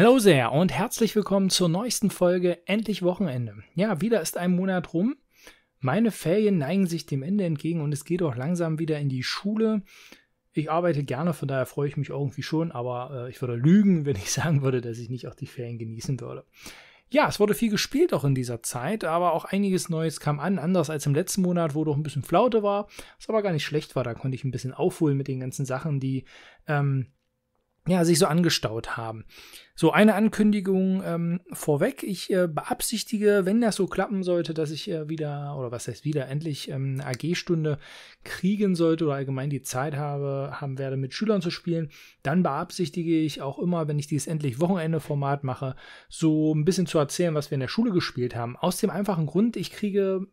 Hello sehr und herzlich willkommen zur neuesten Folge Endlich Wochenende. Ja, wieder ist ein Monat rum. Meine Ferien neigen sich dem Ende entgegen und es geht auch langsam wieder in die Schule. Ich arbeite gerne, von daher freue ich mich irgendwie schon, aber äh, ich würde lügen, wenn ich sagen würde, dass ich nicht auch die Ferien genießen würde. Ja, es wurde viel gespielt auch in dieser Zeit, aber auch einiges Neues kam an, anders als im letzten Monat, wo doch ein bisschen Flaute war, was aber gar nicht schlecht war. Da konnte ich ein bisschen aufholen mit den ganzen Sachen, die ähm, ja, sich so angestaut haben. So eine Ankündigung ähm, vorweg. Ich äh, beabsichtige, wenn das so klappen sollte, dass ich äh, wieder, oder was heißt wieder, endlich ähm, eine AG-Stunde kriegen sollte oder allgemein die Zeit habe, haben werde, mit Schülern zu spielen. Dann beabsichtige ich auch immer, wenn ich dieses endlich Wochenende-Format mache, so ein bisschen zu erzählen, was wir in der Schule gespielt haben. Aus dem einfachen Grund, ich kriege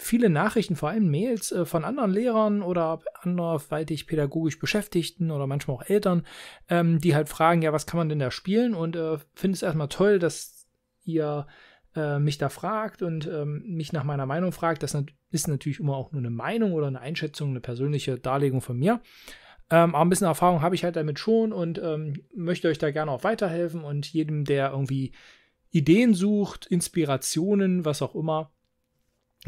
viele Nachrichten, vor allem Mails äh, von anderen Lehrern oder anderweitig pädagogisch Beschäftigten oder manchmal auch Eltern, ähm, die halt fragen, ja, was kann man denn da spielen? Und äh, finde es erstmal toll, dass ihr äh, mich da fragt und ähm, mich nach meiner Meinung fragt. Das ist natürlich immer auch nur eine Meinung oder eine Einschätzung, eine persönliche Darlegung von mir. Ähm, aber ein bisschen Erfahrung habe ich halt damit schon und ähm, möchte euch da gerne auch weiterhelfen und jedem, der irgendwie Ideen sucht, Inspirationen, was auch immer,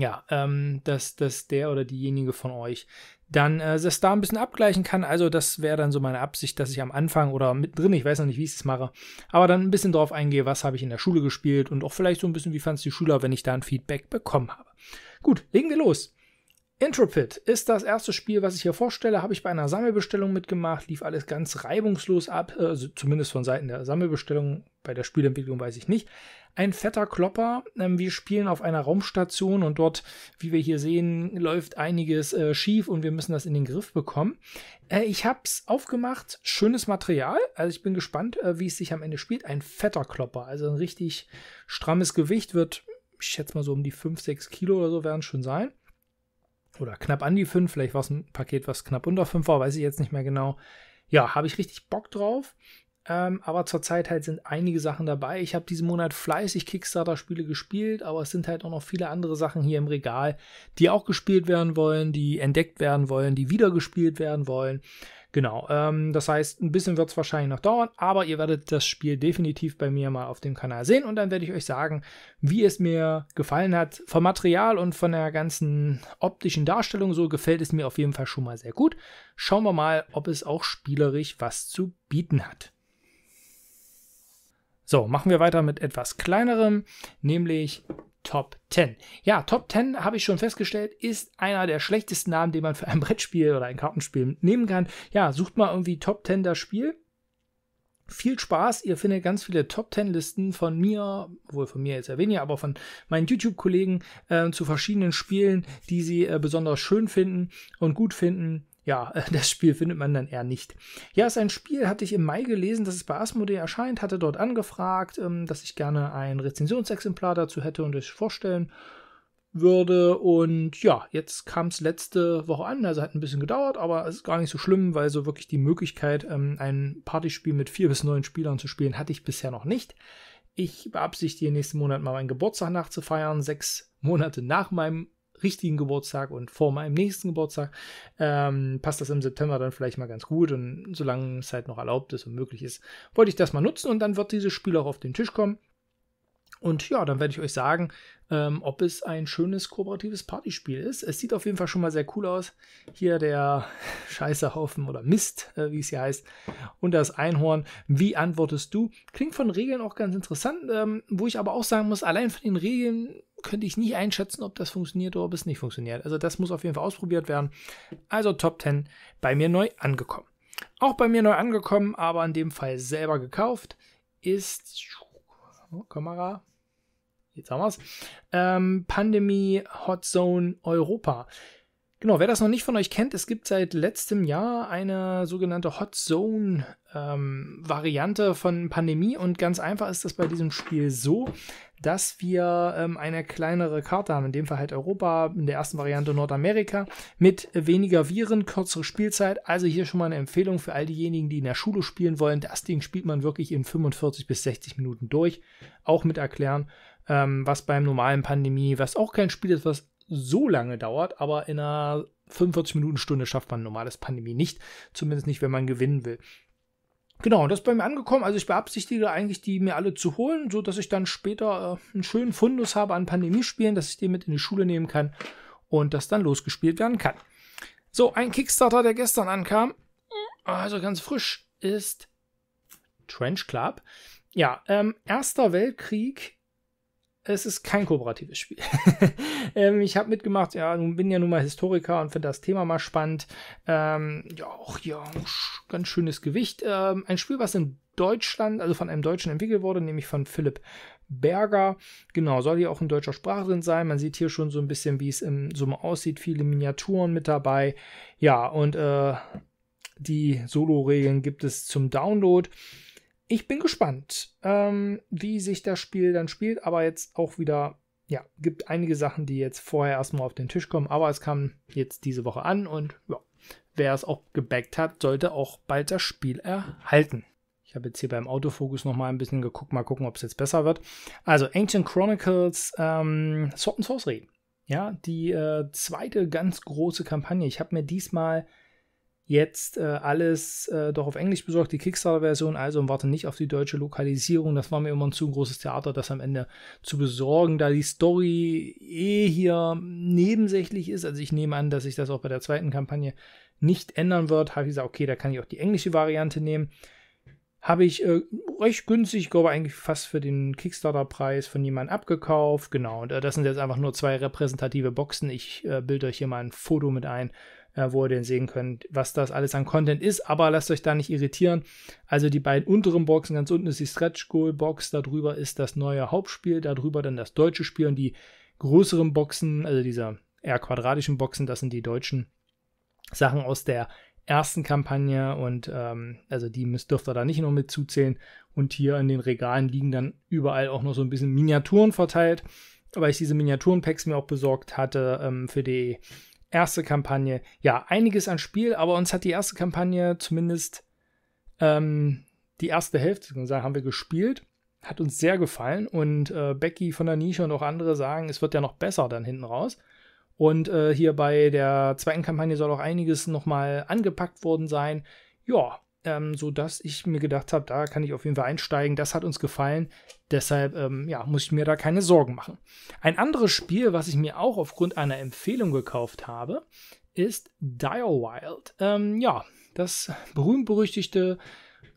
ja, ähm, dass, dass der oder diejenige von euch dann äh, das da ein bisschen abgleichen kann. Also das wäre dann so meine Absicht, dass ich am Anfang oder mittendrin, ich weiß noch nicht, wie ich es mache, aber dann ein bisschen drauf eingehe, was habe ich in der Schule gespielt und auch vielleicht so ein bisschen, wie fanden es die Schüler, wenn ich da ein Feedback bekommen habe. Gut, legen wir los. Intropit ist das erste Spiel, was ich hier vorstelle. Habe ich bei einer Sammelbestellung mitgemacht, lief alles ganz reibungslos ab, äh, zumindest von Seiten der Sammelbestellung. Bei der Spielentwicklung weiß ich nicht. Ein fetter Klopper. Ähm, wir spielen auf einer Raumstation und dort, wie wir hier sehen, läuft einiges äh, schief und wir müssen das in den Griff bekommen. Äh, ich habe es aufgemacht. Schönes Material. Also ich bin gespannt, äh, wie es sich am Ende spielt. Ein fetter Klopper. Also ein richtig strammes Gewicht wird, ich schätze mal so um die 5, 6 Kilo oder so werden es schon sein oder knapp an die 5, vielleicht war es ein Paket, was knapp unter 5 war, weiß ich jetzt nicht mehr genau. Ja, habe ich richtig Bock drauf. Ähm, aber zurzeit halt sind einige Sachen dabei. Ich habe diesen Monat fleißig Kickstarter-Spiele gespielt, aber es sind halt auch noch viele andere Sachen hier im Regal, die auch gespielt werden wollen, die entdeckt werden wollen, die wieder gespielt werden wollen. Genau, ähm, das heißt, ein bisschen wird es wahrscheinlich noch dauern, aber ihr werdet das Spiel definitiv bei mir mal auf dem Kanal sehen und dann werde ich euch sagen, wie es mir gefallen hat. Vom Material und von der ganzen optischen Darstellung so gefällt es mir auf jeden Fall schon mal sehr gut. Schauen wir mal, ob es auch spielerisch was zu bieten hat. So, machen wir weiter mit etwas kleinerem, nämlich Top 10. Ja, Top 10 habe ich schon festgestellt, ist einer der schlechtesten Namen, den man für ein Brettspiel oder ein Kartenspiel nehmen kann. Ja, sucht mal irgendwie Top 10 das Spiel. Viel Spaß, ihr findet ganz viele Top 10 Listen von mir, wohl von mir jetzt ja weniger, aber von meinen YouTube-Kollegen äh, zu verschiedenen Spielen, die sie äh, besonders schön finden und gut finden ja, das Spiel findet man dann eher nicht. Ja, es ist ein Spiel, hatte ich im Mai gelesen, dass es bei Asmodee erscheint, hatte dort angefragt, ähm, dass ich gerne ein Rezensionsexemplar dazu hätte und es vorstellen würde. Und ja, jetzt kam es letzte Woche an, also hat ein bisschen gedauert, aber es ist gar nicht so schlimm, weil so wirklich die Möglichkeit, ähm, ein Partyspiel mit vier bis neun Spielern zu spielen, hatte ich bisher noch nicht. Ich beabsichtige nächsten Monat mal meinen Geburtstag nachzufeiern, sechs Monate nach meinem richtigen Geburtstag und vor meinem nächsten Geburtstag ähm, passt das im September dann vielleicht mal ganz gut. Und solange es halt noch erlaubt ist und möglich ist, wollte ich das mal nutzen und dann wird dieses Spiel auch auf den Tisch kommen. Und ja, dann werde ich euch sagen, ähm, ob es ein schönes kooperatives Partyspiel ist. Es sieht auf jeden Fall schon mal sehr cool aus. Hier der Scheißehaufen oder Mist, äh, wie es hier heißt, und das Einhorn. Wie antwortest du? Klingt von Regeln auch ganz interessant, ähm, wo ich aber auch sagen muss, allein von den Regeln könnte ich nicht einschätzen, ob das funktioniert oder ob es nicht funktioniert. Also das muss auf jeden Fall ausprobiert werden. Also Top 10 bei mir neu angekommen. Auch bei mir neu angekommen, aber in dem Fall selber gekauft, ist oh, Kamera. Jetzt haben wir es. Ähm, Pandemie Hot Zone Europa. Genau, wer das noch nicht von euch kennt, es gibt seit letztem Jahr eine sogenannte Hot Zone ähm, Variante von Pandemie und ganz einfach ist das bei diesem Spiel so, dass wir ähm, eine kleinere Karte haben, in dem Fall halt Europa, in der ersten Variante Nordamerika, mit weniger Viren, kürzere Spielzeit. Also hier schon mal eine Empfehlung für all diejenigen, die in der Schule spielen wollen. Das Ding spielt man wirklich in 45 bis 60 Minuten durch, auch mit erklären ähm, was beim normalen Pandemie, was auch kein Spiel ist, was so lange dauert, aber in einer 45 Minuten Stunde schafft man ein normales Pandemie nicht, zumindest nicht, wenn man gewinnen will. Genau, das ist bei mir angekommen. Also ich beabsichtige eigentlich, die mir alle zu holen, so dass ich dann später äh, einen schönen Fundus habe an Pandemie-Spielen, dass ich die mit in die Schule nehmen kann und das dann losgespielt werden kann. So, ein Kickstarter, der gestern ankam, also ganz frisch, ist Trench Club. Ja, ähm, Erster Weltkrieg es ist kein kooperatives Spiel. ähm, ich habe mitgemacht, ja, nun bin ja nun mal Historiker und finde das Thema mal spannend. Ähm, ja, auch hier ganz schönes Gewicht. Ähm, ein Spiel, was in Deutschland, also von einem Deutschen entwickelt wurde, nämlich von Philipp Berger. Genau, soll hier auch in deutscher Sprache drin sein. Man sieht hier schon so ein bisschen, wie es im Summe aussieht. Viele Miniaturen mit dabei. Ja, und äh, die Solo-Regeln gibt es zum Download ich bin gespannt, ähm, wie sich das Spiel dann spielt, aber jetzt auch wieder, ja, gibt einige Sachen, die jetzt vorher erstmal auf den Tisch kommen, aber es kam jetzt diese Woche an und ja, wer es auch gebackt hat, sollte auch bald das Spiel erhalten. Ich habe jetzt hier beim Autofokus nochmal ein bisschen geguckt, mal gucken, ob es jetzt besser wird. Also Ancient Chronicles ähm, Sword and Sorcery. Ja, die äh, zweite ganz große Kampagne. Ich habe mir diesmal jetzt äh, alles äh, doch auf Englisch besorgt, die Kickstarter-Version, also und warte nicht auf die deutsche Lokalisierung. Das war mir immer ein zu großes Theater, das am Ende zu besorgen, da die Story eh hier nebensächlich ist. Also ich nehme an, dass sich das auch bei der zweiten Kampagne nicht ändern wird. Habe ich gesagt, okay, da kann ich auch die englische Variante nehmen. Habe ich äh, recht günstig, ich glaube eigentlich fast für den Kickstarter-Preis von jemandem abgekauft. Genau, und äh, das sind jetzt einfach nur zwei repräsentative Boxen. Ich äh, bilde euch hier mal ein Foto mit ein äh, wo ihr den sehen könnt, was das alles an Content ist. Aber lasst euch da nicht irritieren. Also die beiden unteren Boxen, ganz unten ist die Stretch Goal Box, darüber ist das neue Hauptspiel, darüber dann das deutsche Spiel und die größeren Boxen, also dieser eher quadratischen Boxen, das sind die deutschen Sachen aus der ersten Kampagne und ähm, also die müsst, dürft ihr da nicht noch mit zuzählen. Und hier in den Regalen liegen dann überall auch noch so ein bisschen Miniaturen verteilt, weil ich diese Miniaturen-Packs mir auch besorgt hatte ähm, für die erste Kampagne. Ja, einiges an Spiel, aber uns hat die erste Kampagne zumindest ähm, die erste Hälfte haben wir gespielt. Hat uns sehr gefallen und äh, Becky von der Nische und auch andere sagen, es wird ja noch besser dann hinten raus. Und äh, hier bei der zweiten Kampagne soll auch einiges nochmal angepackt worden sein. Ja, ähm, sodass ich mir gedacht habe, da kann ich auf jeden Fall einsteigen. Das hat uns gefallen. Deshalb ähm, ja, muss ich mir da keine Sorgen machen. Ein anderes Spiel, was ich mir auch aufgrund einer Empfehlung gekauft habe, ist Dire Wild. Ähm, ja, das berühmt-berüchtigte,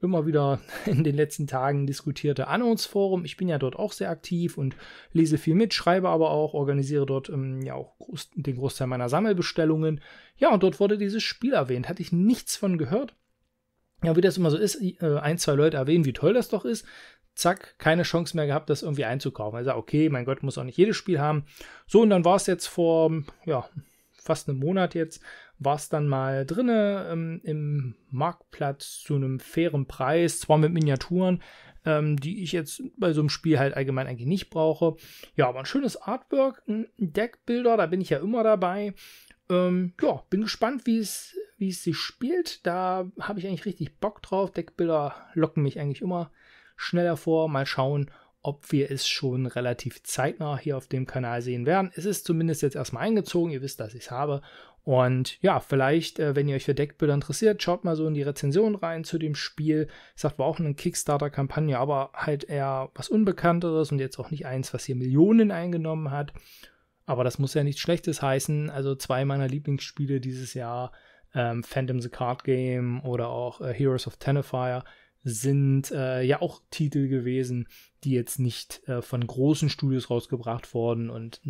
immer wieder in den letzten Tagen diskutierte Anons-Forum. Ich bin ja dort auch sehr aktiv und lese viel mit, schreibe aber auch, organisiere dort ähm, ja auch groß, den Großteil meiner Sammelbestellungen. Ja, und dort wurde dieses Spiel erwähnt. Hatte ich nichts von gehört ja, wie das immer so ist, äh, ein, zwei Leute erwähnen, wie toll das doch ist. Zack, keine Chance mehr gehabt, das irgendwie einzukaufen. Also, okay, mein Gott, muss auch nicht jedes Spiel haben. So, und dann war es jetzt vor, ja, fast einem Monat jetzt, war es dann mal drinne ähm, im Marktplatz zu einem fairen Preis, zwar mit Miniaturen, ähm, die ich jetzt bei so einem Spiel halt allgemein eigentlich nicht brauche. Ja, aber ein schönes Artwork, ein Deckbilder, da bin ich ja immer dabei. Ähm, ja, bin gespannt, wie es wie es sich spielt. Da habe ich eigentlich richtig Bock drauf. Deckbilder locken mich eigentlich immer schneller vor. Mal schauen, ob wir es schon relativ zeitnah hier auf dem Kanal sehen werden. Es ist zumindest jetzt erstmal eingezogen. Ihr wisst, dass ich es habe. Und ja, vielleicht, äh, wenn ihr euch für Deckbilder interessiert, schaut mal so in die Rezension rein zu dem Spiel. Ich sag, war auch eine Kickstarter-Kampagne, aber halt eher was Unbekannteres und jetzt auch nicht eins, was hier Millionen eingenommen hat. Aber das muss ja nichts Schlechtes heißen. Also zwei meiner Lieblingsspiele dieses Jahr ähm, Phantom the Card Game oder auch äh, Heroes of Tenafire sind äh, ja auch Titel gewesen, die jetzt nicht äh, von großen Studios rausgebracht wurden und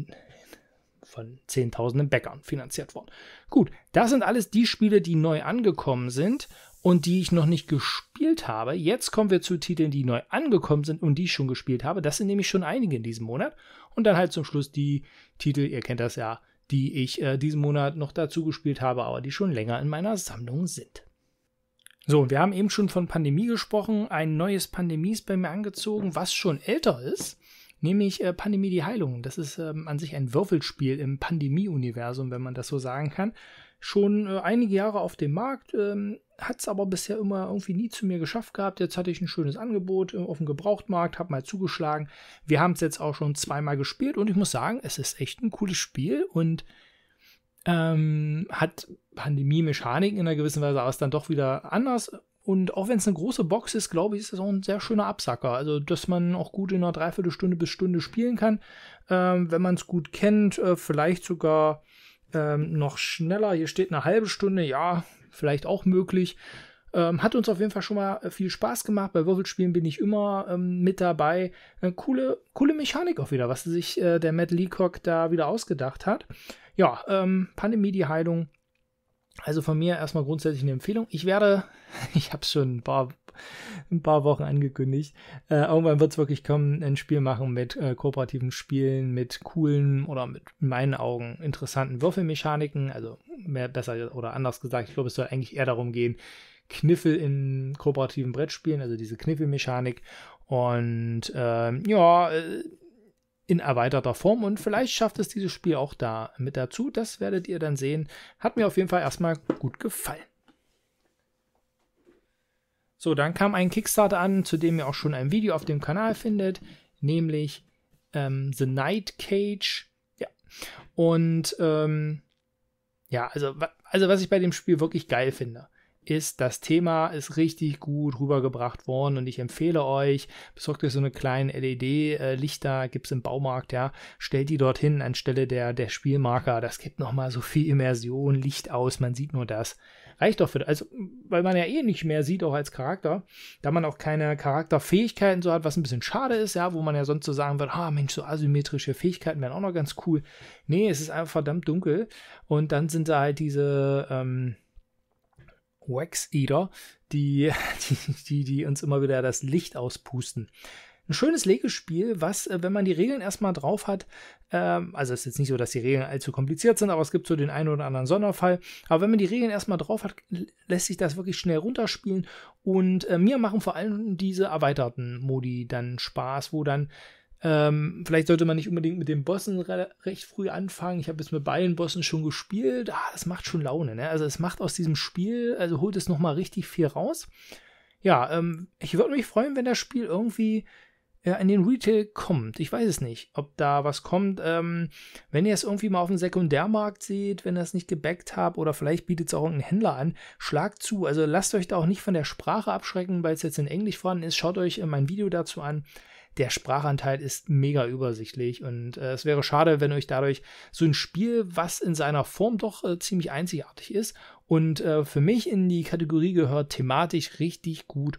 von zehntausenden Bäckern finanziert worden. Gut, das sind alles die Spiele, die neu angekommen sind und die ich noch nicht gespielt habe. Jetzt kommen wir zu Titeln, die neu angekommen sind und die ich schon gespielt habe. Das sind nämlich schon einige in diesem Monat. Und dann halt zum Schluss die Titel, ihr kennt das ja, die ich äh, diesen Monat noch dazu gespielt habe, aber die schon länger in meiner Sammlung sind. So, wir haben eben schon von Pandemie gesprochen. Ein neues Pandemie ist bei mir angezogen, was schon älter ist, nämlich äh, Pandemie die Heilung. Das ist ähm, an sich ein Würfelspiel im Pandemie-Universum, wenn man das so sagen kann. Schon äh, einige Jahre auf dem Markt, ähm, hat es aber bisher immer irgendwie nie zu mir geschafft gehabt. Jetzt hatte ich ein schönes Angebot äh, auf dem Gebrauchtmarkt, habe mal zugeschlagen. Wir haben es jetzt auch schon zweimal gespielt und ich muss sagen, es ist echt ein cooles Spiel und ähm, hat Pandemie-Mechaniken in einer gewissen Weise, aber ist dann doch wieder anders. Und auch wenn es eine große Box ist, glaube ich, ist das auch ein sehr schöner Absacker. Also, dass man auch gut in einer Dreiviertelstunde bis Stunde spielen kann, ähm, wenn man es gut kennt, äh, vielleicht sogar ähm, noch schneller. Hier steht eine halbe Stunde, ja, vielleicht auch möglich. Ähm, hat uns auf jeden Fall schon mal äh, viel Spaß gemacht. Bei Würfelspielen bin ich immer ähm, mit dabei. Eine äh, coole, coole Mechanik auch wieder, was sich äh, der Matt Leacock da wieder ausgedacht hat. Ja, ähm, Pandemie, die Heilung. Also von mir erstmal grundsätzlich eine Empfehlung. Ich werde, ich habe es schon ein paar ein paar Wochen angekündigt. Äh, irgendwann wird es wirklich kommen, ein Spiel machen mit äh, kooperativen Spielen, mit coolen oder mit in meinen Augen interessanten Würfelmechaniken. Also mehr besser oder anders gesagt, ich glaube, es soll eigentlich eher darum gehen, Kniffel in kooperativen Brettspielen, also diese Kniffelmechanik. Und ähm, ja, äh, in erweiterter Form und vielleicht schafft es dieses Spiel auch da mit dazu. Das werdet ihr dann sehen. Hat mir auf jeden Fall erstmal gut gefallen. So, dann kam ein Kickstarter an, zu dem ihr auch schon ein Video auf dem Kanal findet, nämlich ähm, The Night Cage. Ja. Und ähm, ja, also, also was ich bei dem Spiel wirklich geil finde, ist, das Thema ist richtig gut rübergebracht worden und ich empfehle euch, besorgt euch so eine kleine LED-Lichter, gibt es im Baumarkt, ja, stellt die dorthin anstelle der, der Spielmarker. Das gibt nochmal so viel Immersion, Licht aus, man sieht nur das reicht doch für, also, weil man ja eh nicht mehr sieht, auch als Charakter, da man auch keine Charakterfähigkeiten so hat, was ein bisschen schade ist, ja, wo man ja sonst so sagen würde, ah, Mensch, so asymmetrische Fähigkeiten wären auch noch ganz cool. Nee, es ist einfach verdammt dunkel und dann sind da halt diese, ähm, Wax Eater, die, die, die, die uns immer wieder das Licht auspusten ein schönes Legespiel, was, äh, wenn man die Regeln erstmal drauf hat, ähm, also ist jetzt nicht so, dass die Regeln allzu kompliziert sind, aber es gibt so den einen oder anderen Sonderfall. Aber wenn man die Regeln erstmal drauf hat, lässt sich das wirklich schnell runterspielen. Und äh, mir machen vor allem diese erweiterten Modi dann Spaß, wo dann ähm, vielleicht sollte man nicht unbedingt mit den Bossen re recht früh anfangen. Ich habe jetzt mit beiden Bossen schon gespielt. Ah, das macht schon Laune. Ne? Also es macht aus diesem Spiel, also holt es nochmal richtig viel raus. Ja, ähm, ich würde mich freuen, wenn das Spiel irgendwie ja, äh, in den Retail kommt. Ich weiß es nicht, ob da was kommt. Ähm, wenn ihr es irgendwie mal auf dem Sekundärmarkt seht, wenn ihr es nicht gebackt habt oder vielleicht bietet es auch irgendein Händler an, schlagt zu. Also lasst euch da auch nicht von der Sprache abschrecken, weil es jetzt in Englisch vorhanden ist. Schaut euch äh, mein Video dazu an. Der Sprachanteil ist mega übersichtlich und äh, es wäre schade, wenn euch dadurch so ein Spiel, was in seiner Form doch äh, ziemlich einzigartig ist und äh, für mich in die Kategorie gehört, thematisch richtig gut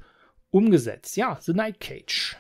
umgesetzt. Ja, The Night Cage.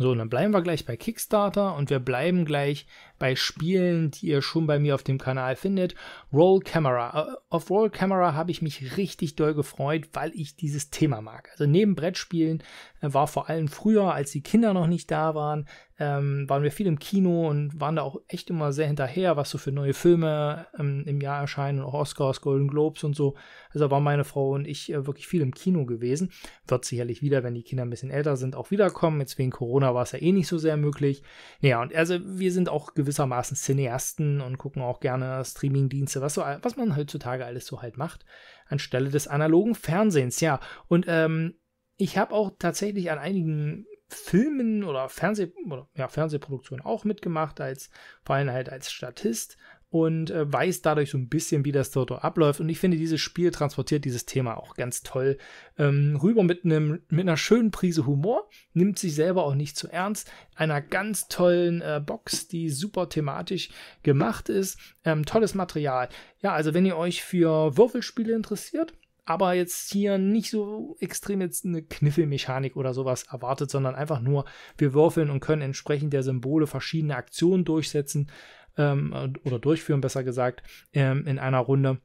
So, dann bleiben wir gleich bei Kickstarter und wir bleiben gleich bei Spielen, die ihr schon bei mir auf dem Kanal findet. Roll Camera. Äh, auf Roll Camera habe ich mich richtig doll gefreut, weil ich dieses Thema mag. Also neben Brettspielen äh, war vor allem früher, als die Kinder noch nicht da waren, ähm, waren wir viel im Kino und waren da auch echt immer sehr hinterher, was so für neue Filme ähm, im Jahr erscheinen, auch Oscars, Golden Globes und so. Also war meine Frau und ich äh, wirklich viel im Kino gewesen. Wird sicherlich wieder, wenn die Kinder ein bisschen älter sind, auch wiederkommen. Jetzt wegen Corona war es ja eh nicht so sehr möglich. Ja, und also wir sind auch gewiss gewissermaßen Cineasten und gucken auch gerne Streamingdienste, was, so, was man heutzutage alles so halt macht, anstelle des analogen Fernsehens. Ja, und ähm, ich habe auch tatsächlich an einigen Filmen oder, Fernseh, oder ja, Fernsehproduktionen auch mitgemacht, als, vor allem halt als Statist, und äh, weiß dadurch so ein bisschen, wie das dort abläuft. Und ich finde, dieses Spiel transportiert dieses Thema auch ganz toll ähm, rüber mit, einem, mit einer schönen Prise Humor, nimmt sich selber auch nicht zu ernst, einer ganz tollen äh, Box, die super thematisch gemacht ist. Ähm, tolles Material. Ja, also wenn ihr euch für Würfelspiele interessiert, aber jetzt hier nicht so extrem jetzt eine Kniffelmechanik oder sowas erwartet, sondern einfach nur, wir würfeln und können entsprechend der Symbole verschiedene Aktionen durchsetzen ähm, oder durchführen, besser gesagt, ähm, in einer Runde.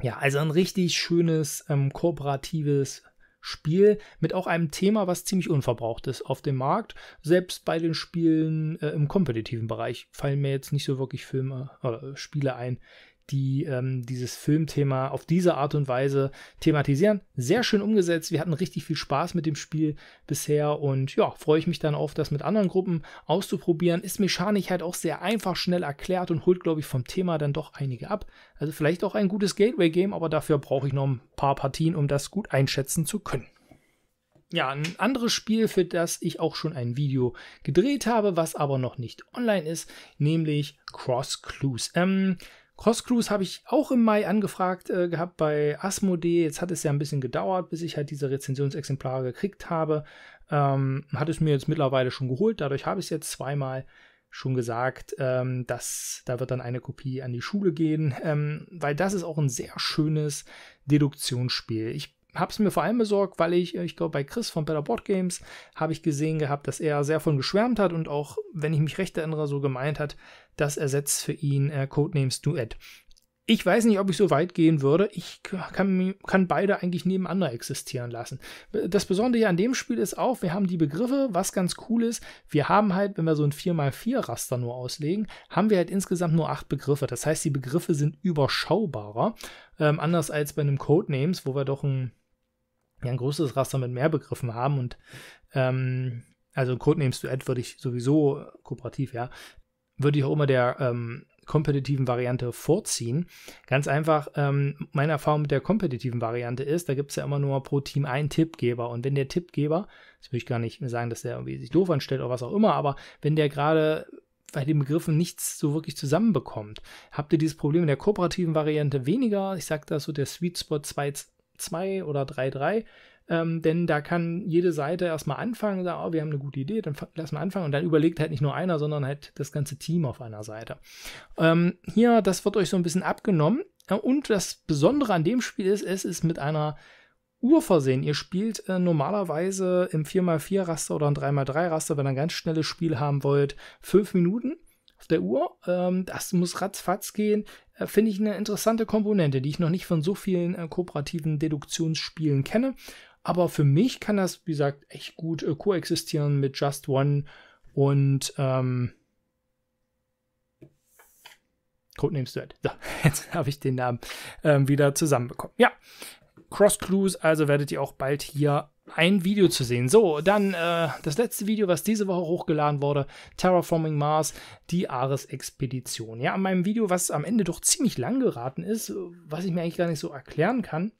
Ja, also ein richtig schönes ähm, kooperatives Spiel mit auch einem Thema, was ziemlich unverbraucht ist auf dem Markt. Selbst bei den Spielen äh, im kompetitiven Bereich fallen mir jetzt nicht so wirklich Filme oder Spiele ein, die ähm, dieses Filmthema auf diese Art und Weise thematisieren. Sehr schön umgesetzt. Wir hatten richtig viel Spaß mit dem Spiel bisher und ja, freue ich mich dann auf, das mit anderen Gruppen auszuprobieren. Ist mechanisch halt auch sehr einfach, schnell erklärt und holt, glaube ich, vom Thema dann doch einige ab. Also vielleicht auch ein gutes Gateway-Game, aber dafür brauche ich noch ein paar Partien, um das gut einschätzen zu können. Ja, ein anderes Spiel, für das ich auch schon ein Video gedreht habe, was aber noch nicht online ist, nämlich Cross Clues. Ähm, Cross Cruise habe ich auch im Mai angefragt äh, gehabt bei Asmodee. Jetzt hat es ja ein bisschen gedauert, bis ich halt diese Rezensionsexemplare gekriegt habe. Ähm, hat es mir jetzt mittlerweile schon geholt. Dadurch habe ich es jetzt zweimal schon gesagt, ähm, dass da wird dann eine Kopie an die Schule gehen, ähm, weil das ist auch ein sehr schönes Deduktionsspiel. Ich habe es mir vor allem besorgt, weil ich, äh, ich glaube, bei Chris von Better Board Games habe ich gesehen gehabt, dass er sehr von geschwärmt hat und auch, wenn ich mich recht erinnere, so gemeint hat, das ersetzt für ihn äh, Codenames Duett. Ich weiß nicht, ob ich so weit gehen würde. Ich kann, kann, beide eigentlich nebeneinander existieren lassen. Das Besondere hier an dem Spiel ist auch, wir haben die Begriffe, was ganz cool ist. Wir haben halt, wenn wir so ein 4x4-Raster nur auslegen, haben wir halt insgesamt nur acht Begriffe. Das heißt, die Begriffe sind überschaubarer. Ähm, anders als bei einem Codenames, wo wir doch ein ja ein großes Raster mit mehr Begriffen haben und ähm, also Codenames Duett würde ich sowieso äh, kooperativ, ja, würde ich auch immer der ähm, kompetitiven Variante vorziehen. Ganz einfach, ähm, meine Erfahrung mit der kompetitiven Variante ist, da gibt es ja immer nur pro Team einen Tippgeber. Und wenn der Tippgeber, das will ich gar nicht sagen, dass der irgendwie sich doof anstellt oder was auch immer, aber wenn der gerade bei den Begriffen nichts so wirklich zusammenbekommt, habt ihr dieses Problem in der kooperativen Variante weniger. Ich sage das so der Sweet Spot 2, 2 oder 3-3. Ähm, denn da kann jede Seite erstmal anfangen, sagen, oh, wir haben eine gute Idee, dann lassen wir anfangen. Und dann überlegt halt nicht nur einer, sondern halt das ganze Team auf einer Seite. Ähm, hier, das wird euch so ein bisschen abgenommen. Äh, und das Besondere an dem Spiel ist, es ist mit einer Uhr versehen. Ihr spielt äh, normalerweise im 4x4-Raster oder im 3x3-Raster, wenn ihr ein ganz schnelles Spiel haben wollt, 5 Minuten auf der Uhr. Ähm, das muss ratzfatz gehen. Äh, Finde ich eine interessante Komponente, die ich noch nicht von so vielen äh, kooperativen Deduktionsspielen kenne. Aber für mich kann das, wie gesagt, echt gut äh, koexistieren mit Just One und ähm, Codename Stuart. So, jetzt habe ich den Namen ähm, wieder zusammenbekommen. Ja, Cross Clues, also werdet ihr auch bald hier ein Video zu sehen. So, dann äh, das letzte Video, was diese Woche hochgeladen wurde, Terraforming Mars, die Ares-Expedition. Ja, an meinem Video, was am Ende doch ziemlich lang geraten ist, was ich mir eigentlich gar nicht so erklären kann.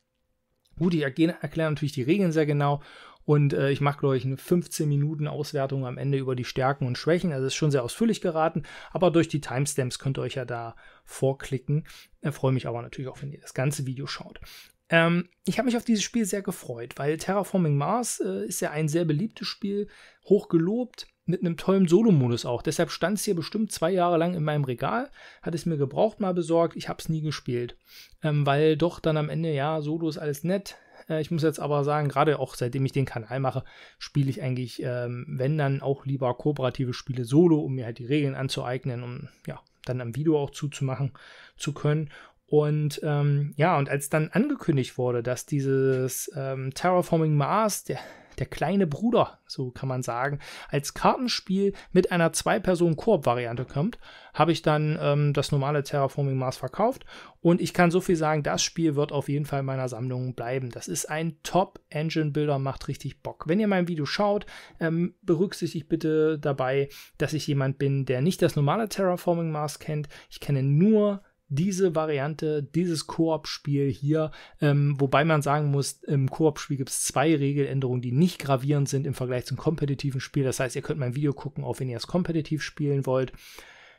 Gut, ich erkläre natürlich die Regeln sehr genau und äh, ich mache, glaube ich, eine 15 Minuten Auswertung am Ende über die Stärken und Schwächen. Also ist schon sehr ausführlich geraten, aber durch die Timestamps könnt ihr euch ja da vorklicken. Ich äh, freue mich aber natürlich auch, wenn ihr das ganze Video schaut. Ähm, ich habe mich auf dieses Spiel sehr gefreut, weil Terraforming Mars äh, ist ja ein sehr beliebtes Spiel, hoch gelobt, mit einem tollen Solo-Modus auch. Deshalb stand es hier bestimmt zwei Jahre lang in meinem Regal, hat es mir gebraucht mal besorgt, ich habe es nie gespielt, ähm, weil doch dann am Ende, ja, Solo ist alles nett. Äh, ich muss jetzt aber sagen, gerade auch seitdem ich den Kanal mache, spiele ich eigentlich, ähm, wenn dann auch lieber kooperative Spiele Solo, um mir halt die Regeln anzueignen, um ja, dann am Video auch zuzumachen zu können. Und ähm, ja, und als dann angekündigt wurde, dass dieses ähm, Terraforming Mars, der, der kleine Bruder, so kann man sagen, als Kartenspiel mit einer Zwei-Personen-Koop-Variante kommt, habe ich dann ähm, das normale Terraforming Mars verkauft. Und ich kann so viel sagen, das Spiel wird auf jeden Fall in meiner Sammlung bleiben. Das ist ein Top-Engine-Builder, macht richtig Bock. Wenn ihr mein Video schaut, ähm, berücksichtigt bitte dabei, dass ich jemand bin, der nicht das normale Terraforming Mars kennt. Ich kenne nur diese Variante, dieses Koop-Spiel hier, ähm, wobei man sagen muss, im Koop-Spiel gibt es zwei Regeländerungen, die nicht gravierend sind im Vergleich zum kompetitiven Spiel. Das heißt, ihr könnt mein Video gucken, auch wenn ihr es kompetitiv spielen wollt.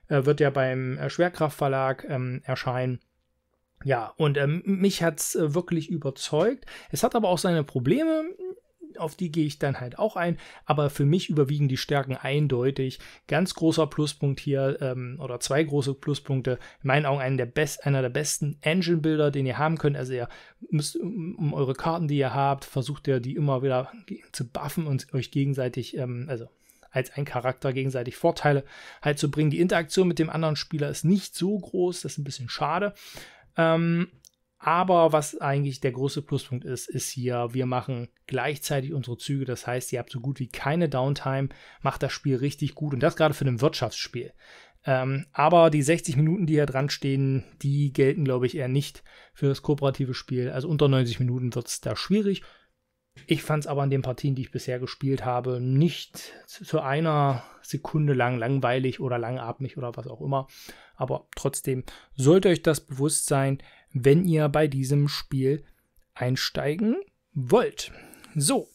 Äh, wird ja beim äh, Schwerkraftverlag ähm, erscheinen. Ja, und ähm, mich hat's äh, wirklich überzeugt. Es hat aber auch seine Probleme auf die gehe ich dann halt auch ein. Aber für mich überwiegen die Stärken eindeutig. Ganz großer Pluspunkt hier ähm, oder zwei große Pluspunkte. In meinen Augen einen der best, einer der besten Engine Builder, den ihr haben könnt. Also ihr müsst um eure Karten, die ihr habt, versucht ihr die immer wieder zu buffen und euch gegenseitig, ähm, also als ein Charakter gegenseitig Vorteile halt zu bringen. Die Interaktion mit dem anderen Spieler ist nicht so groß, das ist ein bisschen schade. Ähm, aber was eigentlich der große Pluspunkt ist, ist hier, wir machen gleichzeitig unsere Züge. Das heißt, ihr habt so gut wie keine Downtime, macht das Spiel richtig gut und das gerade für ein Wirtschaftsspiel. Ähm, aber die 60 Minuten, die hier dran stehen, die gelten, glaube ich, eher nicht für das kooperative Spiel. Also unter 90 Minuten wird es da schwierig. Ich fand es aber in den Partien, die ich bisher gespielt habe, nicht zu einer Sekunde lang langweilig oder langatmig oder was auch immer. Aber trotzdem sollte euch das bewusst sein, wenn ihr bei diesem Spiel einsteigen wollt. So,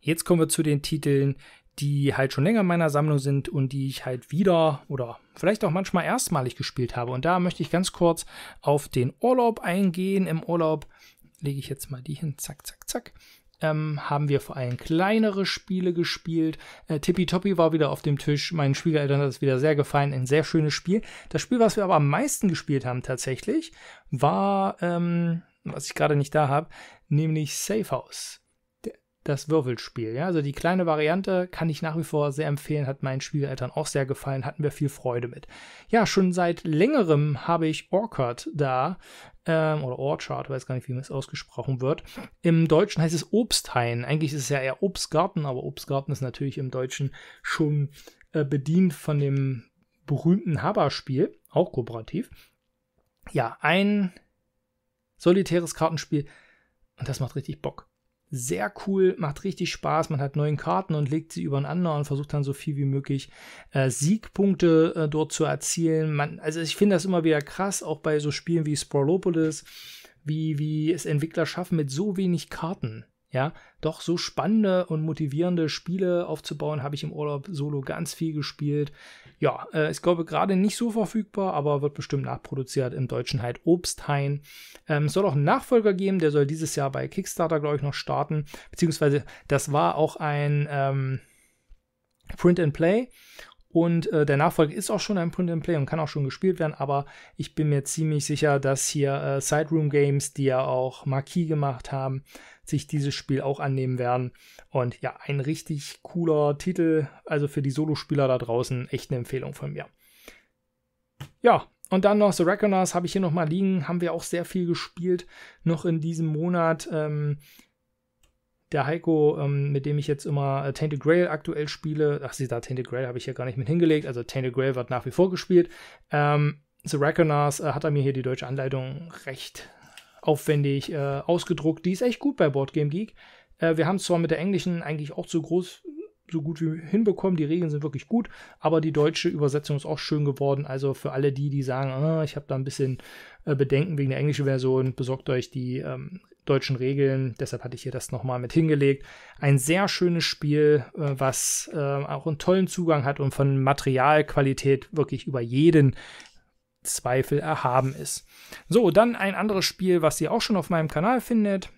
jetzt kommen wir zu den Titeln, die halt schon länger in meiner Sammlung sind und die ich halt wieder oder vielleicht auch manchmal erstmalig gespielt habe. Und da möchte ich ganz kurz auf den Urlaub eingehen. Im Urlaub lege ich jetzt mal die hin, zack, zack, zack ähm, haben wir vor allem kleinere Spiele gespielt. Äh, Tippitoppi war wieder auf dem Tisch. Meinen Schwiegereltern hat es wieder sehr gefallen. Ein sehr schönes Spiel. Das Spiel, was wir aber am meisten gespielt haben tatsächlich, war, ähm, was ich gerade nicht da habe, nämlich Safe House das Würfelspiel. Ja? Also die kleine Variante kann ich nach wie vor sehr empfehlen, hat meinen Schwiegereltern auch sehr gefallen, hatten wir viel Freude mit. Ja, schon seit längerem habe ich Orchard da, ähm, oder Orchard, weiß gar nicht, wie es ausgesprochen wird. Im Deutschen heißt es Obsthain. Eigentlich ist es ja eher Obstgarten, aber Obstgarten ist natürlich im Deutschen schon äh, bedient von dem berühmten Haberspiel, auch kooperativ. Ja, ein solitäres Kartenspiel und das macht richtig Bock sehr cool, macht richtig Spaß. Man hat neun Karten und legt sie übereinander und versucht dann so viel wie möglich äh, Siegpunkte äh, dort zu erzielen. Man, also ich finde das immer wieder krass, auch bei so Spielen wie Sporlopolis, wie, wie es Entwickler schaffen, mit so wenig Karten ja, doch so spannende und motivierende Spiele aufzubauen, habe ich im Urlaub solo ganz viel gespielt. Ja, äh, ist glaube gerade nicht so verfügbar, aber wird bestimmt nachproduziert im Deutschen halt Obsthain. Ähm, es soll auch einen Nachfolger geben, der soll dieses Jahr bei Kickstarter, glaube ich, noch starten. Beziehungsweise das war auch ein ähm, Print and Play und äh, der Nachfolger ist auch schon ein Print and Play und kann auch schon gespielt werden, aber ich bin mir ziemlich sicher, dass hier äh, Side Room Games, die ja auch Marquis gemacht haben, sich dieses Spiel auch annehmen werden. Und ja, ein richtig cooler Titel, also für die Solospieler da draußen, echt eine Empfehlung von mir. Ja, und dann noch The Reckoners habe ich hier nochmal liegen, haben wir auch sehr viel gespielt, noch in diesem Monat. Ähm, der Heiko, ähm, mit dem ich jetzt immer äh, Tainted Grail aktuell spiele, ach sieh da, Tainted Grail habe ich hier gar nicht mit hingelegt, also Tainted Grail wird nach wie vor gespielt. Ähm, The Reckoners äh, hat er mir hier die deutsche Anleitung recht aufwendig äh, ausgedruckt. Die ist echt gut bei Board Game Geek. Äh, wir haben es zwar mit der englischen eigentlich auch so groß, so gut wie hinbekommen. Die Regeln sind wirklich gut, aber die deutsche Übersetzung ist auch schön geworden. Also für alle die, die sagen, ah, ich habe da ein bisschen äh, Bedenken wegen der englischen Version, besorgt euch die ähm, deutschen Regeln. Deshalb hatte ich hier das nochmal mit hingelegt. Ein sehr schönes Spiel, äh, was äh, auch einen tollen Zugang hat und von Materialqualität wirklich über jeden Zweifel erhaben ist. So, dann ein anderes Spiel, was ihr auch schon auf meinem Kanal findet.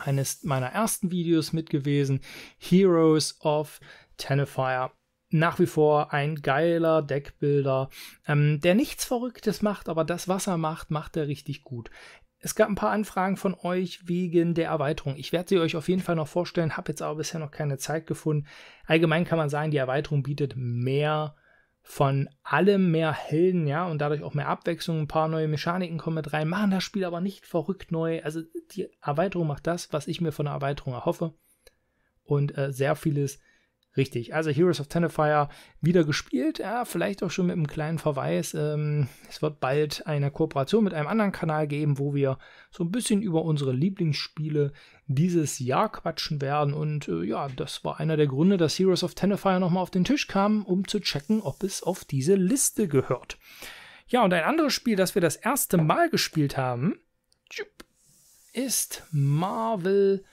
Eines meiner ersten Videos mit gewesen. Heroes of Tenefire nach wie vor ein geiler Deckbilder, ähm, der nichts Verrücktes macht, aber das, was er macht, macht er richtig gut. Es gab ein paar Anfragen von euch wegen der Erweiterung. Ich werde sie euch auf jeden Fall noch vorstellen, habe jetzt aber bisher noch keine Zeit gefunden. Allgemein kann man sagen, die Erweiterung bietet mehr von allem, mehr Helden, ja, und dadurch auch mehr Abwechslung. Ein paar neue Mechaniken kommen mit rein, machen das Spiel aber nicht verrückt neu. Also die Erweiterung macht das, was ich mir von der Erweiterung erhoffe. Und äh, sehr vieles Richtig, also Heroes of Tennifier wieder gespielt, ja, vielleicht auch schon mit einem kleinen Verweis. Ähm, es wird bald eine Kooperation mit einem anderen Kanal geben, wo wir so ein bisschen über unsere Lieblingsspiele dieses Jahr quatschen werden. Und äh, ja, das war einer der Gründe, dass Heroes of Tennifier nochmal auf den Tisch kam, um zu checken, ob es auf diese Liste gehört. Ja, und ein anderes Spiel, das wir das erste Mal gespielt haben, ist Marvel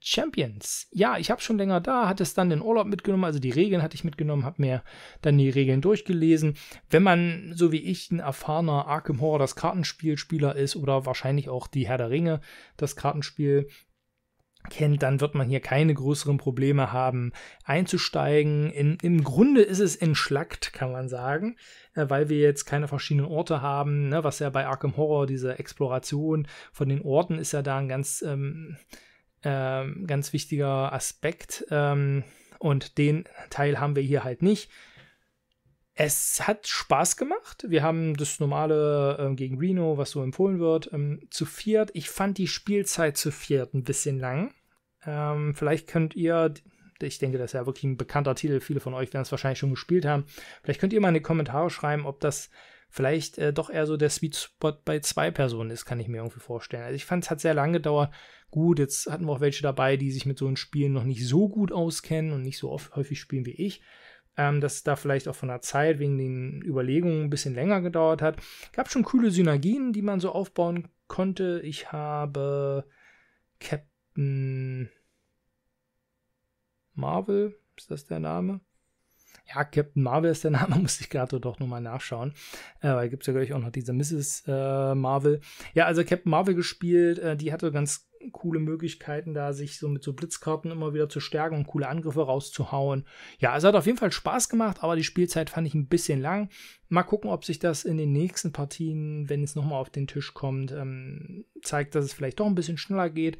Champions. Ja, ich habe schon länger da, hatte es dann den Urlaub mitgenommen, also die Regeln hatte ich mitgenommen, habe mir dann die Regeln durchgelesen. Wenn man, so wie ich, ein erfahrener Arkham Horror, das Kartenspielspieler ist oder wahrscheinlich auch die Herr der Ringe, das Kartenspiel kennt, dann wird man hier keine größeren Probleme haben, einzusteigen. In, Im Grunde ist es entschlackt, kann man sagen, äh, weil wir jetzt keine verschiedenen Orte haben, ne? was ja bei Arkham Horror, diese Exploration von den Orten ist ja da ein ganz... Ähm, ähm, ganz wichtiger Aspekt. Ähm, und den Teil haben wir hier halt nicht. Es hat Spaß gemacht. Wir haben das normale ähm, gegen Reno, was so empfohlen wird, ähm, zu viert. Ich fand die Spielzeit zu viert ein bisschen lang. Ähm, vielleicht könnt ihr, ich denke, das ist ja wirklich ein bekannter Titel, viele von euch werden es wahrscheinlich schon gespielt haben. Vielleicht könnt ihr mal in die Kommentare schreiben, ob das vielleicht äh, doch eher so der Sweet Spot bei zwei Personen ist, kann ich mir irgendwie vorstellen. Also ich fand es hat sehr lange gedauert. Gut, jetzt hatten wir auch welche dabei, die sich mit so einem Spielen noch nicht so gut auskennen und nicht so oft, häufig spielen wie ich. Ähm, dass da vielleicht auch von der Zeit wegen den Überlegungen ein bisschen länger gedauert hat. Gab schon coole Synergien, die man so aufbauen konnte. Ich habe Captain Marvel, ist das der Name? Ja, Captain Marvel ist der Name, muss ich gerade doch nochmal nachschauen. Äh, weil gibt es ja, gleich auch noch diese Mrs. Äh, Marvel. Ja, also Captain Marvel gespielt, äh, die hatte ganz coole Möglichkeiten da, sich so mit so Blitzkarten immer wieder zu stärken und coole Angriffe rauszuhauen. Ja, es hat auf jeden Fall Spaß gemacht, aber die Spielzeit fand ich ein bisschen lang. Mal gucken, ob sich das in den nächsten Partien, wenn es nochmal auf den Tisch kommt, ähm, zeigt, dass es vielleicht doch ein bisschen schneller geht.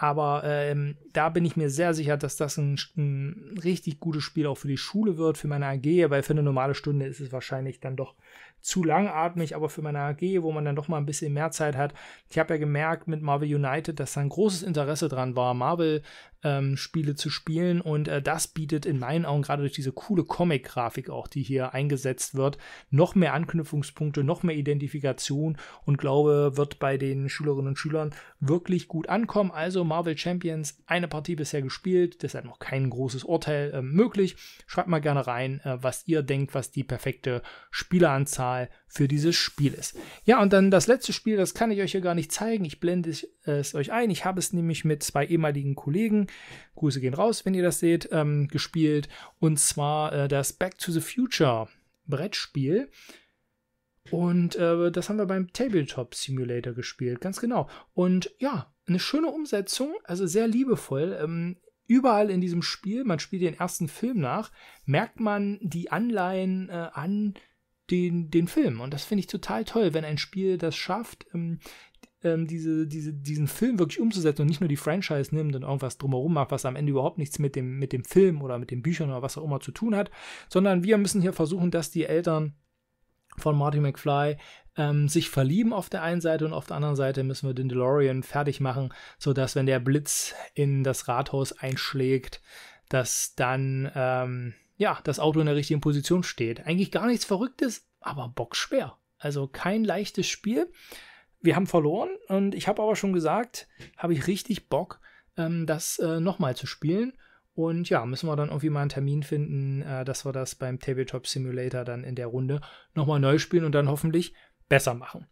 Aber ähm, da bin ich mir sehr sicher, dass das ein, ein, richtig gutes Spiel auch für die Schule wird, für meine AG, weil für eine normale Stunde ist es wahrscheinlich dann doch zu langatmig, aber für meine AG, wo man dann doch mal ein bisschen mehr Zeit hat. Ich habe ja gemerkt mit Marvel United, dass da ein großes Interesse dran war. Marvel ähm, Spiele zu spielen. Und äh, das bietet in meinen Augen gerade durch diese coole Comic-Grafik auch, die hier eingesetzt wird, noch mehr Anknüpfungspunkte, noch mehr Identifikation und glaube, wird bei den Schülerinnen und Schülern wirklich gut ankommen. Also Marvel Champions, eine Partie bisher gespielt, deshalb noch kein großes Urteil äh, möglich. Schreibt mal gerne rein, äh, was ihr denkt, was die perfekte Spieleranzahl für dieses Spiel ist. Ja, und dann das letzte Spiel, das kann ich euch hier gar nicht zeigen. Ich blende es äh, euch ein. Ich habe es nämlich mit zwei ehemaligen Kollegen Grüße gehen raus, wenn ihr das seht, ähm, gespielt. Und zwar äh, das Back to the Future Brettspiel. Und äh, das haben wir beim Tabletop Simulator gespielt, ganz genau. Und ja, eine schöne Umsetzung, also sehr liebevoll. Ähm, überall in diesem Spiel, man spielt den ersten Film nach, merkt man die Anleihen äh, an den, den Film. Und das finde ich total toll, wenn ein Spiel das schafft, ähm, ähm, diese, diese, diesen Film wirklich umzusetzen und nicht nur die Franchise nimmt und irgendwas drumherum macht, was am Ende überhaupt nichts mit dem, mit dem Film oder mit den Büchern oder was auch immer zu tun hat, sondern wir müssen hier versuchen, dass die Eltern von Marty McFly ähm, sich verlieben auf der einen Seite und auf der anderen Seite müssen wir den DeLorean fertig machen, sodass, wenn der Blitz in das Rathaus einschlägt, dass dann ähm, ja, das Auto in der richtigen Position steht. Eigentlich gar nichts Verrücktes, aber bockschwer. Also kein leichtes Spiel wir haben verloren und ich habe aber schon gesagt, habe ich richtig Bock, ähm, das äh, nochmal zu spielen. Und ja, müssen wir dann irgendwie mal einen Termin finden, äh, dass wir das beim Tabletop Simulator dann in der Runde nochmal neu spielen und dann hoffentlich besser machen.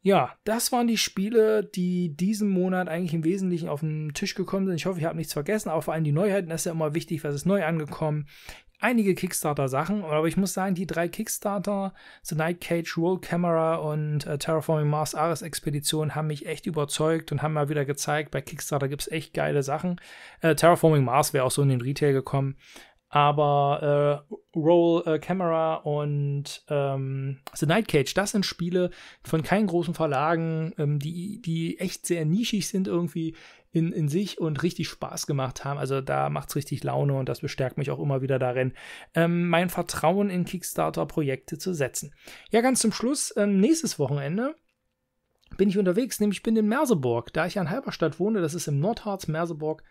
Ja, das waren die Spiele, die diesen Monat eigentlich im Wesentlichen auf den Tisch gekommen sind. Ich hoffe, ich habe nichts vergessen, aber vor allem die Neuheiten, das ist ja immer wichtig, was ist neu angekommen einige Kickstarter-Sachen, aber ich muss sagen, die drei Kickstarter, The Night Cage, Roll Camera und äh, Terraforming Mars Ares Expedition haben mich echt überzeugt und haben mal wieder gezeigt, bei Kickstarter gibt es echt geile Sachen. Äh, Terraforming Mars wäre auch so in den Retail gekommen. Aber äh, Roll äh, Camera und ähm, The Night Cage, das sind Spiele von keinen großen Verlagen, ähm, die, die echt sehr nischig sind irgendwie in, in sich und richtig Spaß gemacht haben. Also da macht's richtig Laune und das bestärkt mich auch immer wieder darin, ähm, mein Vertrauen in Kickstarter-Projekte zu setzen. Ja, ganz zum Schluss, ähm, nächstes Wochenende bin ich unterwegs, nämlich bin in Merseburg, da ich in Halberstadt wohne, das ist im Nordharz, Merseburg,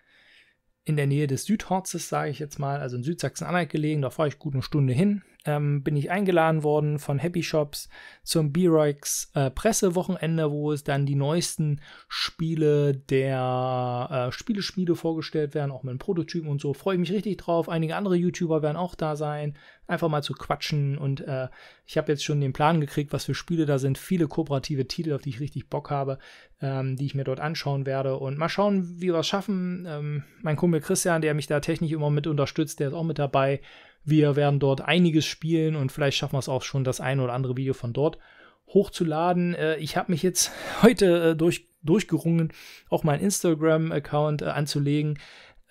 in der Nähe des Südhorzes, sage ich jetzt mal, also in Südsachsen-Anhalt gelegen. Da fahre ich gut eine Stunde hin ähm, bin ich eingeladen worden von Happy Shops zum B-Royx äh, Pressewochenende, wo es dann die neuesten Spiele der äh, Spieleschmiede vorgestellt werden, auch mit Prototypen und so. Freue ich mich richtig drauf. Einige andere YouTuber werden auch da sein, einfach mal zu quatschen. Und äh, ich habe jetzt schon den Plan gekriegt, was für Spiele da sind. Viele kooperative Titel, auf die ich richtig Bock habe, ähm, die ich mir dort anschauen werde. Und mal schauen, wie wir es schaffen. Ähm, mein Kumpel Christian, der mich da technisch immer mit unterstützt, der ist auch mit dabei. Wir werden dort einiges spielen und vielleicht schaffen wir es auch schon, das ein oder andere Video von dort hochzuladen. Äh, ich habe mich jetzt heute äh, durch, durchgerungen, auch meinen Instagram-Account äh, anzulegen.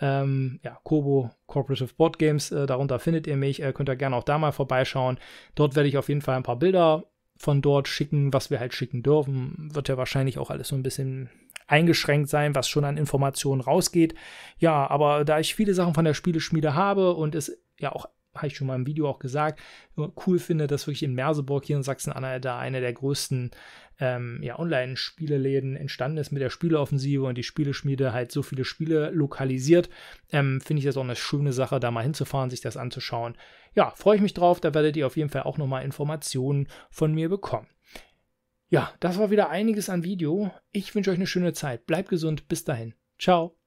Ähm, ja, Kobo Corporative Board Games, darunter findet ihr mich. könnt ihr gerne auch da mal vorbeischauen. Dort werde ich auf jeden Fall ein paar Bilder von dort schicken, was wir halt schicken dürfen. Wird ja wahrscheinlich auch alles so ein bisschen eingeschränkt sein, was schon an Informationen rausgeht. Ja, aber da ich viele Sachen von der Spieleschmiede habe und es ja auch habe ich schon mal im Video auch gesagt, äh, cool finde, dass wirklich in Merseburg hier in Sachsen-Anhalt da eine der größten ähm, ja, Online-Spieleläden entstanden ist mit der Spieleoffensive und die Spieleschmiede halt so viele Spiele lokalisiert. Ähm, finde ich das auch eine schöne Sache, da mal hinzufahren, sich das anzuschauen. Ja, freue ich mich drauf, da werdet ihr auf jeden Fall auch nochmal Informationen von mir bekommen. Ja, das war wieder einiges an Video. Ich wünsche euch eine schöne Zeit. Bleibt gesund. Bis dahin. Ciao.